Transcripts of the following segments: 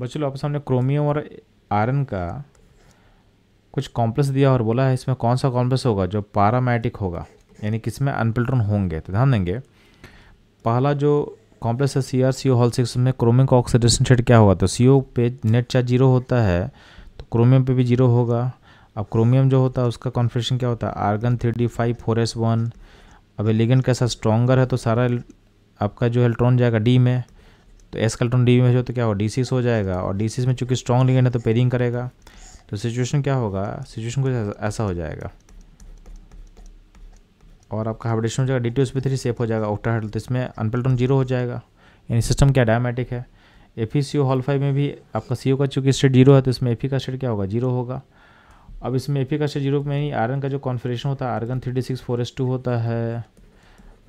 बच्चों आपके सामने क्रोमियम और आयरन का कुछ कॉम्प्लेक्स दिया और बोला है इसमें कौन सा कॉम्प्लेक्स होगा जो पारामैटिक होगा यानी किसमें अनपिल्ट्रन होंगे तो ध्यान देंगे पहला जो कॉम्प्लेक्स है C R C O whole six में क्रोमियम का ऑक्सीडेशन रेट क्या होगा तो सी ओ पे नेट चार्ज जीरो होता है तो क्रोमियम पे भी जीरो होगा अब क्रोमियम जो होता है उसका कॉन्फ्रेशन क्या होता है argon three D five four S one अब एलिगन कैसा स्ट्रॉगर है तो सारा आपका जो इलेक्ट्रॉन जाएगा डी में तो एस्कल्टन डी में जो तो क्या होगा डी हो जाएगा और डी में चूंकि स्ट्रॉन्ग लिगेंड है तो पेरिंग करेगा तो सिचुएशन क्या होगा सिचुएशन कुछ ऐसा हो जाएगा और आपका हाइब्रिडेशन हो जाएगा D two S P three shape हो जाएगा ऑक्टाहाइड्रल तो इसमें अनपेल्टोन जीरो हो जाएगा यानी सिस्टम क्या डायमेटिक है F E C O whole five में भी आपका सी ओ का चूँकि स्टेट जीरो है तो इसमें एफ ई का स्टेट क्या होगा जीरो होगा अब इसमें एफ ई का स्टेट जीरो में ही आयरन का जो कॉन्फ्रेशन होता है iron three D six four S two होता है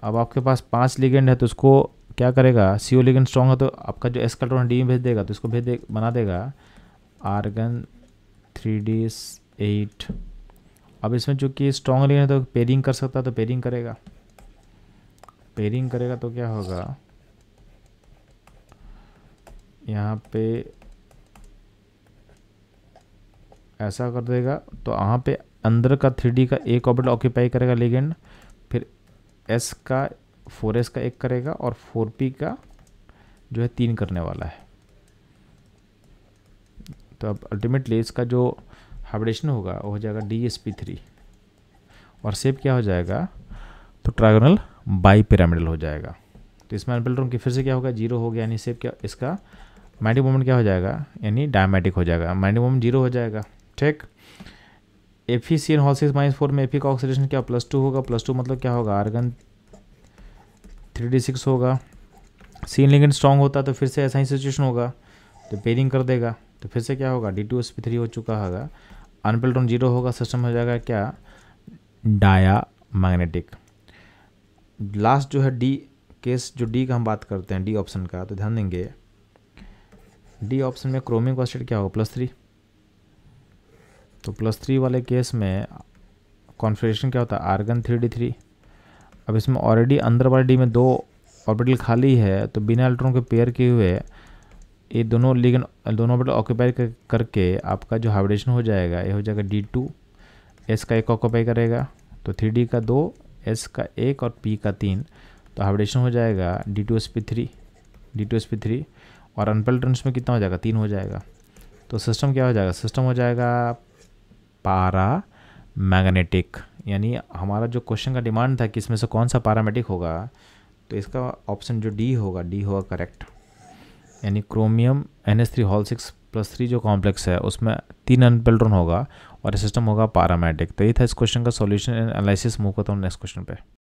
अब आपके पास पाँच लिगेंड है तो उसको क्या करेगा सी ओ लेकिन स्ट्रॉन्ग है तो आपका जो एस डी में भेज देगा तो इसको भेज दे बना देगा आर्गन थ्री डी एट अब इसमें चूँकि स्ट्रॉन्ग है तो पेरिंग कर सकता है तो पेरिंग करेगा पेरिंग करेगा तो क्या होगा यहाँ पे ऐसा कर देगा तो यहाँ पे अंदर का थ्री का एक ऑबिटल ऑक्यूपाई करेगा लिगेंड फिर एस का फोर एस का एक करेगा और फोर पी का जो है तीन करने वाला है तो अब अल्टीमेटली इसका जो हाइब्रिडेशन होगा वो हो जाएगा डी एस पी थ्री और सेप क्या हो जाएगा तो ट्राइगोनल बाई पिरामिडल हो जाएगा तो इसमें अनबिल्ड्रोम की फिर से क्या होगा जीरो हो गया यानी सेप क्या इसका माइंडिंग मोमेंट क्या हो जाएगा यानी डायमेटिक हो जाएगा माइंडिंग मोमेंट जीरो हो जाएगा ठीक F E C N whole six minus four में एफ ई e का ऑक्सीडेशन क्या प्लस टू होगा प्लस टू मतलब क्या होगा आर्गन थ्री डी सिक्स होगा सीन लेकिन स्ट्रॉन्ग होता तो फिर से ऐसा ही सिचुएशन होगा तो पेरिंग कर देगा तो फिर से क्या होगा D two S P three हो चुका होगा अनपेल्टोन जीरो होगा सिस्टम हो जाएगा क्या डाया मैग्नेटिक लास्ट जो है डी केस जो डी का हम बात करते हैं डी ऑप्शन का तो ध्यान देंगे डी ऑप्शन में क्रोमिक ऑक्साइड क्या होगा प्लस थ्री तो प्लस थ्री वाले केस में कॉन्फ्रेशन क्या होता है आर्गन थ्री डी थ्री अब इसमें ऑलरेडी अंदर वाले डी में दो ऑर्बिटल खाली है तो बिना इलेक्ट्रॉन के पेयर किए हुए ये दोनों लेकिन दोनों ऑर्बिटल ऑक्यूपाई कर, करके आपका जो हाइब्रिडेशन हो जाएगा ये हो जाएगा डी टू एस का एक ऑक्यूपाई करेगा तो थ्री डी का दो एस का एक और पी का तीन तो हाइब्रिडेशन हो जाएगा D two S P three D two S P three और अनपेल में कितना हो जाएगा तीन हो जाएगा तो सिस्टम क्या हो जाएगा सिस्टम हो जाएगा पारा मैग्नेटिक यानी हमारा जो क्वेश्चन का डिमांड था कि इसमें से कौन सा पारामेटिक होगा तो इसका ऑप्शन जो डी होगा डी होगा करेक्ट यानी chromium N S three whole six plus three जो कॉम्प्लेक्स है उसमें तीन अनपेल्ट्रॉन होगा और सिस्टम होगा पारामेटिक तो ये था इस क्वेश्चन का सॉल्यूशन एंड एनालिसिस मूव करता हूँ नेक्स्ट क्वेश्चन पे